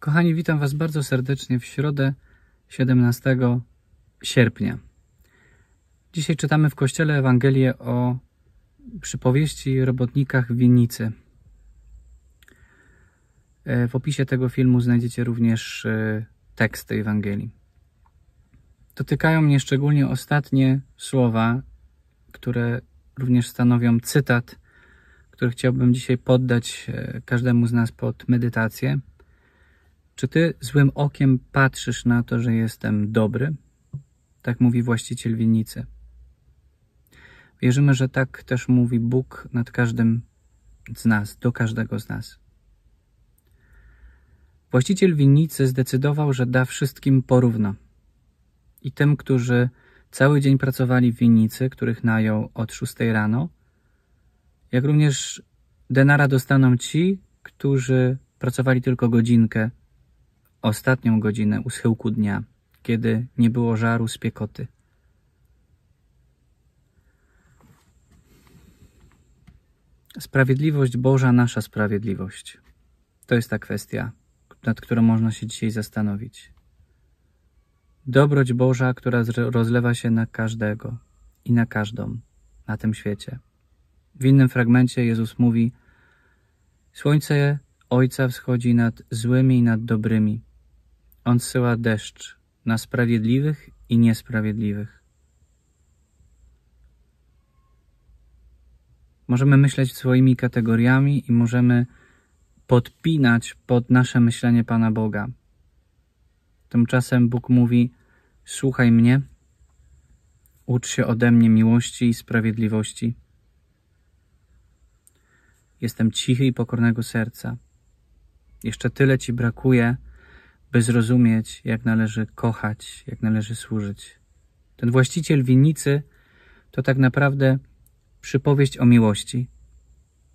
Kochani, witam Was bardzo serdecznie w środę 17 sierpnia. Dzisiaj czytamy w Kościele Ewangelię o przypowieści robotnikach w winnicy. E, w opisie tego filmu znajdziecie również e, tekst tej Ewangelii. Dotykają mnie szczególnie ostatnie słowa, które również stanowią cytat, który chciałbym dzisiaj poddać e, każdemu z nas pod medytację. Czy ty złym okiem patrzysz na to, że jestem dobry? Tak mówi właściciel winnicy. Wierzymy, że tak też mówi Bóg nad każdym z nas, do każdego z nas. Właściciel winnicy zdecydował, że da wszystkim porówno. I tym, którzy cały dzień pracowali w winnicy, których najął od 6 rano, jak również denara dostaną ci, którzy pracowali tylko godzinkę ostatnią godzinę u schyłku dnia, kiedy nie było żaru z piekoty. Sprawiedliwość Boża, nasza sprawiedliwość. To jest ta kwestia, nad którą można się dzisiaj zastanowić. Dobroć Boża, która rozlewa się na każdego i na każdą na tym świecie. W innym fragmencie Jezus mówi: Słońce Ojca wschodzi nad złymi i nad dobrymi, on syła deszcz na sprawiedliwych i niesprawiedliwych. Możemy myśleć swoimi kategoriami i możemy podpinać pod nasze myślenie Pana Boga. Tymczasem Bóg mówi: Słuchaj mnie, ucz się ode mnie miłości i sprawiedliwości. Jestem cichy i pokornego serca. Jeszcze tyle ci brakuje by zrozumieć, jak należy kochać, jak należy służyć. Ten właściciel winnicy to tak naprawdę przypowieść o miłości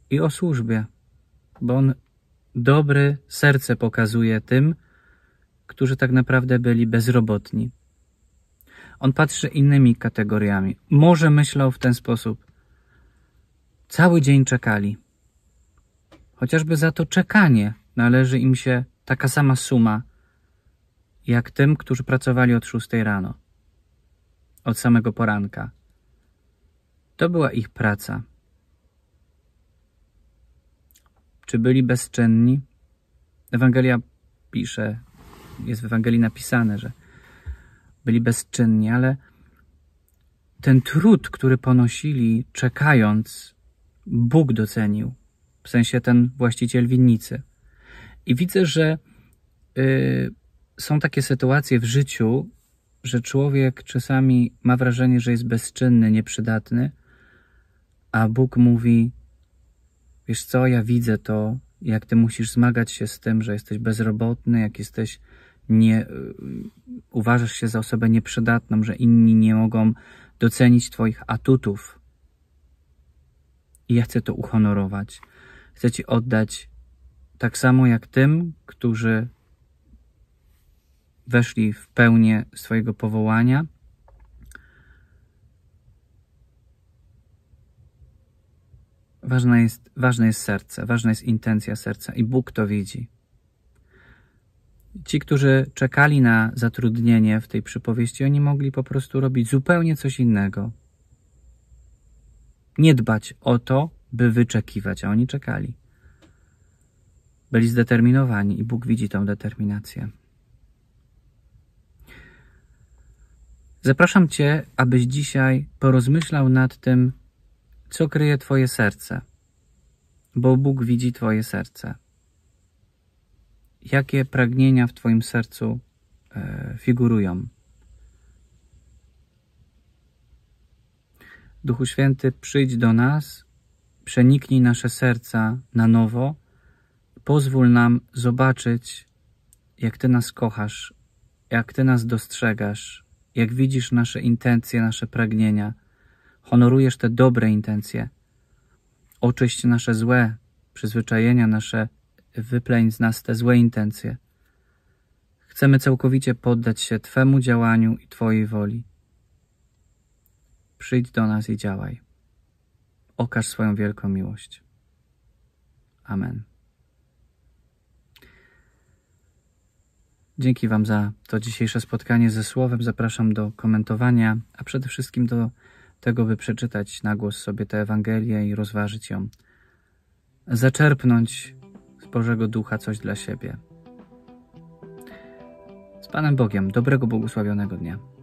i o służbie, bo on dobre serce pokazuje tym, którzy tak naprawdę byli bezrobotni. On patrzy innymi kategoriami. Może myślał w ten sposób. Cały dzień czekali. Chociażby za to czekanie należy im się taka sama suma jak tym, którzy pracowali od szóstej rano, od samego poranka. To była ich praca. Czy byli bezczynni? Ewangelia pisze, jest w Ewangelii napisane, że byli bezczynni, ale ten trud, który ponosili, czekając, Bóg docenił, w sensie ten właściciel winnicy. I widzę, że yy, są takie sytuacje w życiu, że człowiek czasami ma wrażenie, że jest bezczynny, nieprzydatny, a Bóg mówi: Wiesz co, ja widzę to, jak ty musisz zmagać się z tym, że jesteś bezrobotny, jak jesteś nie, y, uważasz się za osobę nieprzydatną, że inni nie mogą docenić Twoich atutów. I ja chcę to uhonorować. Chcę Ci oddać tak samo jak tym, którzy weszli w pełnię swojego powołania. Ważne jest, ważne jest serce, ważna jest intencja serca i Bóg to widzi. Ci, którzy czekali na zatrudnienie w tej przypowieści, oni mogli po prostu robić zupełnie coś innego. Nie dbać o to, by wyczekiwać, a oni czekali. Byli zdeterminowani i Bóg widzi tą determinację. Zapraszam Cię, abyś dzisiaj porozmyślał nad tym, co kryje Twoje serce, bo Bóg widzi Twoje serce. Jakie pragnienia w Twoim sercu e, figurują? Duchu Święty, przyjdź do nas, przeniknij nasze serca na nowo, pozwól nam zobaczyć, jak Ty nas kochasz, jak Ty nas dostrzegasz jak widzisz nasze intencje, nasze pragnienia, honorujesz te dobre intencje. Oczyść nasze złe przyzwyczajenia, nasze wypleń z nas te złe intencje. Chcemy całkowicie poddać się Twemu działaniu i Twojej woli. Przyjdź do nas i działaj. Okaż swoją wielką miłość. Amen. Dzięki Wam za to dzisiejsze spotkanie ze Słowem. Zapraszam do komentowania, a przede wszystkim do tego, by przeczytać na głos sobie tę Ewangelię i rozważyć ją. Zaczerpnąć z Bożego Ducha coś dla siebie. Z Panem Bogiem, dobrego błogosławionego dnia.